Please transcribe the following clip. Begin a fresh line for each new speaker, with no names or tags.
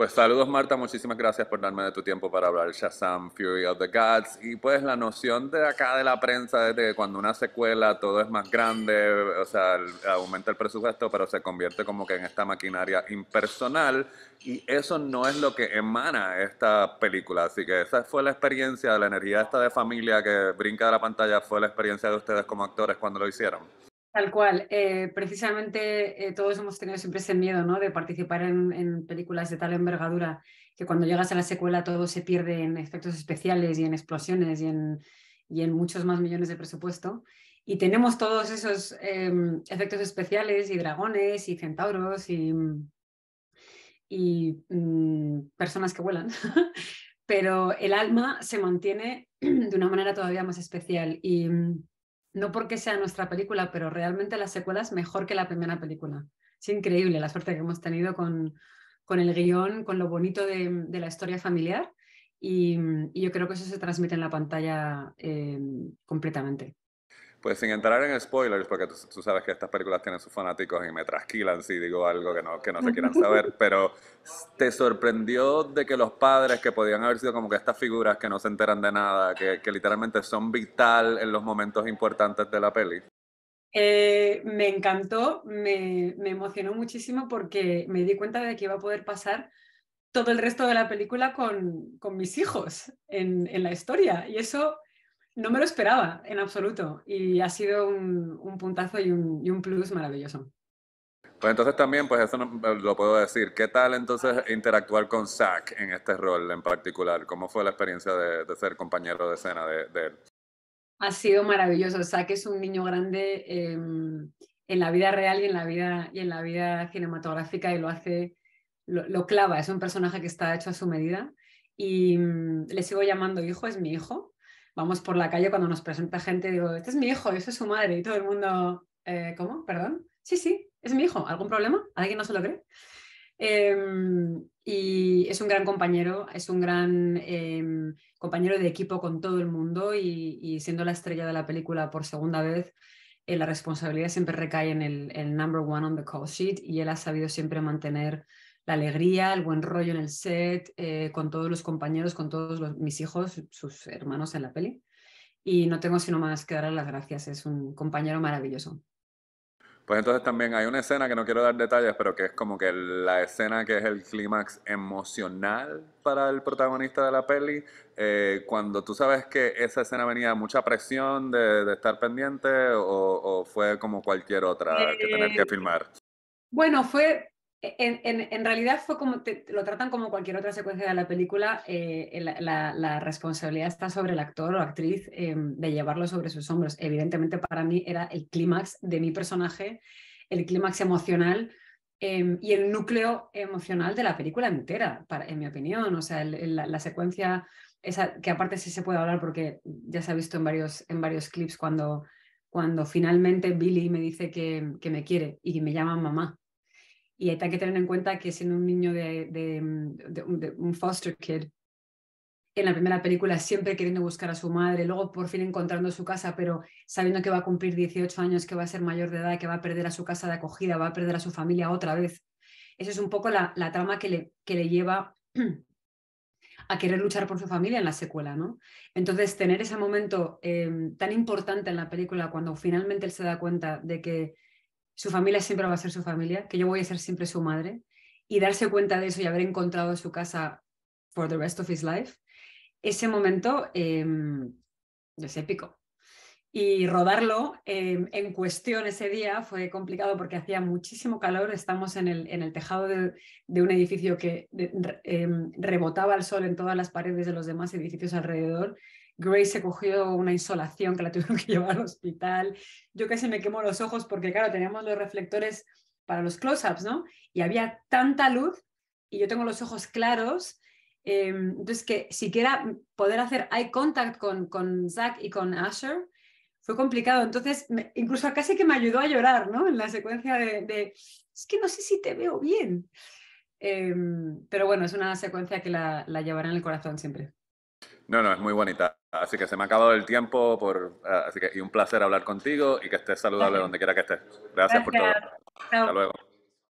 Pues saludos Marta, muchísimas gracias por darme de tu tiempo para hablar Shazam, Fury of the Gods. Y pues la noción de acá de la prensa de que cuando una secuela todo es más grande, o sea, aumenta el presupuesto, pero se convierte como que en esta maquinaria impersonal. Y eso no es lo que emana esta película. Así que esa fue la experiencia, la energía esta de familia que brinca de la pantalla, fue la experiencia de ustedes como actores cuando lo hicieron.
Tal cual. Eh, precisamente eh, todos hemos tenido siempre ese miedo ¿no? de participar en, películas de tal envergadura que cuando llegas a la secuela todo se pierde en efectos especiales y en explosiones y en, y en muchos más millones de presupuesto. Y tenemos todos esos em, efectos especiales y dragones y centauros y, y mm, personas que vuelan. Pero el alma se mantiene de una manera todavía más especial. Y, no porque sea nuestra película, pero realmente la secuela es mejor que la primera película. Es increíble la suerte que hemos tenido con, el guión, con lo bonito de, la historia familiar y, yo creo que eso se transmite en la pantalla eh, completamente.
Pues sin entrar en spoilers, porque tú, sabes que estas películas tienen sus fanáticos y me trasquilan si digo algo que no, que no se quieran saber, pero ¿te sorprendió de que los padres que podían haber sido como que estas figuras que no se enteran de nada, que, que literalmente son vital en los momentos importantes de la peli?
Eh, me encantó, me, me emocionó muchísimo porque me di cuenta de que iba a poder pasar todo el resto de la película con, con mis hijos en, en, la historia. Y eso no me lo esperaba en absoluto y ha sido un, puntazo y un, plus maravilloso.
Pues entonces también, pues eso eh, lo puedo decir. ¿Qué tal entonces interactuar con Zach en este rol en particular? ¿Cómo fue la experiencia de, ser compañero de escena de, él?
Ha sido maravilloso. Zach es un niño grande em, en la vida real y en la vida, y en la vida cinematográfica y lo hace, lo, clava. Es un personaje que está hecho a su medida y mm, le sigo llamando hijo, es mi hijo vamos por la calle cuando nos presenta gente, digo, este es mi hijo, eso este es su madre, y todo el mundo, eh, ¿cómo? ¿Perdón? Sí, sí, es mi hijo, ¿algún problema? ¿Alguien no se lo cree? Em, y es un gran compañero, es un gran em, compañero de equipo con todo el mundo y, siendo la estrella de la película por segunda vez, eh, la responsabilidad siempre recae en el, el, number one on the call sheet y él ha sabido siempre mantener la alegría, el buen rollo en el set, eh, con todos los compañeros, con todos los, mis hijos, sus hermanos en la peli. Y no tengo sino más que darle las gracias, es un compañero maravilloso.
Pues entonces también hay una escena que no quiero dar detalles, pero que es como que la escena que es el clímax emocional para el protagonista de la peli, eh, cuando tú sabes que esa escena venía mucha presión de, estar pendiente o, o, fue como cualquier otra que tener que eh, filmar.
Bueno, fue en, realidad fue como lo tratan como cualquier otra secuencia de la película. Eh, la, responsabilidad está sobre el actor o actriz eh, de llevarlo sobre sus hombros. Evidentemente para mí era el clímax de mi personaje, el clímax emocional em, y el núcleo emocional de la película entera, en mi opinión. O sea, la, secuencia esa, que aparte sí se puede hablar porque ya se ha visto en varios, en varios clips cuando, cuando finalmente Billy me dice que, que me quiere y me llama mamá y hay que tener en cuenta que siendo un niño de, un foster kid, en la primera película siempre queriendo buscar a su madre, luego por fin encontrando su casa, pero sabiendo que va a cumplir 18 años, que va a ser mayor de edad, que va a perder a su casa de acogida, va a perder a su familia otra vez. Esa es un poco la, trama que le, que le lleva a querer luchar por su familia en la secuela, ¿no? Entonces, tener ese momento eh, tan importante en la película cuando finalmente él se da cuenta de que su familia siempre va a ser su familia, que yo voy a ser siempre su madre, y darse cuenta de eso y haber encontrado su casa for the rest of his life, ese momento em, es épico. Y rodarlo em, en cuestión ese día fue complicado porque hacía muchísimo calor. Estamos en el, en el tejado de, un edificio que em, rebotaba el sol en todas las paredes de los demás edificios alrededor Grace se cogió una insolación que la tuvieron que llevar al hospital. Yo casi me quemo los ojos porque, claro, teníamos los reflectores para los close-ups, ¿no? Y había tanta luz y yo tengo los ojos claros. Em, entonces, que siquiera poder hacer eye contact con, con Zach y con Asher fue complicado. Entonces, incluso casi que me ayudó a llorar, ¿no? En la secuencia de, es que no sé si te veo bien. Em, pero bueno, es una secuencia que la, la llevará en el corazón siempre.
No, no, es muy bonita. Así que se me ha acabado el tiempo por, eh, así que, y un placer hablar contigo y que estés saludable donde quiera que estés. Gracias, por todo. Hasta luego.